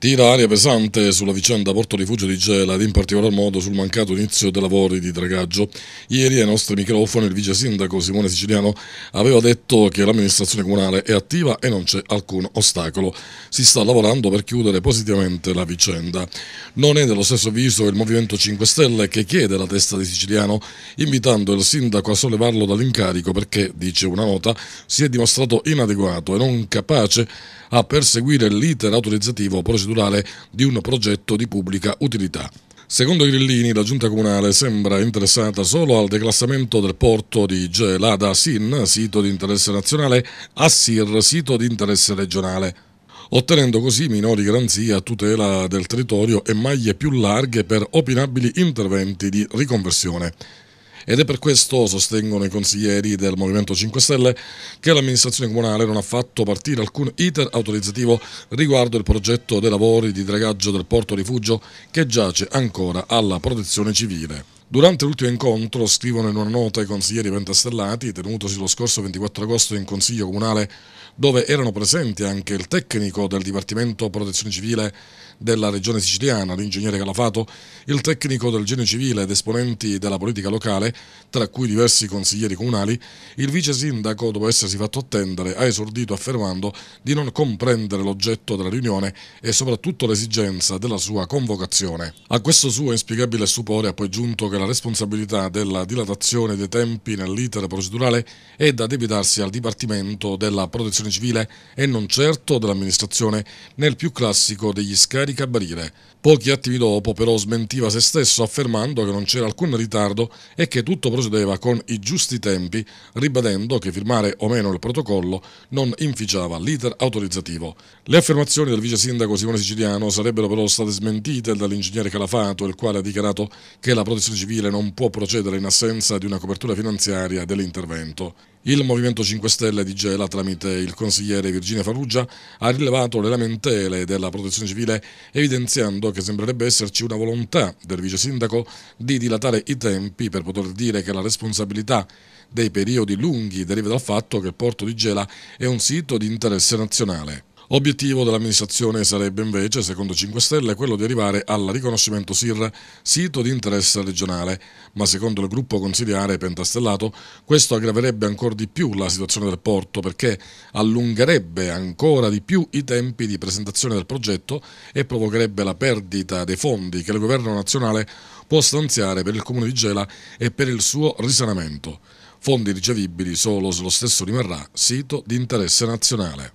Tira aria pesante sulla vicenda Porto Rifugio di Gela ed in particolar modo sul mancato inizio dei lavori di dragaggio. Ieri ai nostri microfoni il vice sindaco Simone Siciliano aveva detto che l'amministrazione comunale è attiva e non c'è alcun ostacolo. Si sta lavorando per chiudere positivamente la vicenda. Non è dello stesso viso il Movimento 5 Stelle che chiede la testa di Siciliano invitando il sindaco a sollevarlo dall'incarico perché, dice una nota, si è dimostrato inadeguato e non capace a perseguire l'iter autorizzativo procedurale di un progetto di pubblica utilità. Secondo Grillini, la giunta comunale sembra interessata solo al declassamento del porto di Gelada Sin, sito di interesse nazionale, a Sir, sito di interesse regionale ottenendo così minori garanzie a tutela del territorio e maglie più larghe per opinabili interventi di riconversione ed è per questo, sostengono i consiglieri del Movimento 5 Stelle, che l'amministrazione comunale non ha fatto partire alcun iter autorizzativo riguardo il progetto dei lavori di dragaggio del porto rifugio che giace ancora alla protezione civile. Durante l'ultimo incontro, scrivono in una nota i consiglieri pentastellati, tenutosi lo scorso 24 agosto in Consiglio Comunale, dove erano presenti anche il tecnico del Dipartimento Protezione Civile della Regione Siciliana, l'ingegnere Calafato, il tecnico del Genio Civile ed esponenti della politica locale, tra cui diversi consiglieri comunali, il vice sindaco, dopo essersi fatto attendere, ha esordito affermando di non comprendere l'oggetto della riunione e soprattutto l'esigenza della sua convocazione. A questo suo inspiegabile stupore ha poi giunto che la responsabilità della dilatazione dei tempi nell'iter procedurale è da debitarsi al Dipartimento della Protezione Civile e non certo dell'amministrazione nel più classico degli scaricabarile. Pochi attimi dopo però smentiva se stesso affermando che non c'era alcun ritardo e che tutto procedeva con i giusti tempi, ribadendo che firmare o meno il protocollo non inficiava l'iter autorizzativo. Le affermazioni del vice sindaco Simone Siciliano sarebbero però state smentite dall'ingegnere Calafato, il quale ha dichiarato che la protezione civile civile non può procedere in assenza di una copertura finanziaria dell'intervento. Il Movimento 5 Stelle di Gela, tramite il consigliere Virginia Farrugia, ha rilevato le lamentele della protezione civile evidenziando che sembrerebbe esserci una volontà del vice sindaco di dilatare i tempi per poter dire che la responsabilità dei periodi lunghi deriva dal fatto che il porto di Gela è un sito di interesse nazionale. Obiettivo dell'amministrazione sarebbe invece, secondo 5 Stelle, quello di arrivare al riconoscimento SIR, sito di interesse regionale, ma secondo il gruppo consigliare Pentastellato questo aggraverebbe ancora di più la situazione del porto perché allungherebbe ancora di più i tempi di presentazione del progetto e provocherebbe la perdita dei fondi che il governo nazionale può stanziare per il comune di Gela e per il suo risanamento. Fondi ricevibili solo se lo stesso rimarrà sito di interesse nazionale.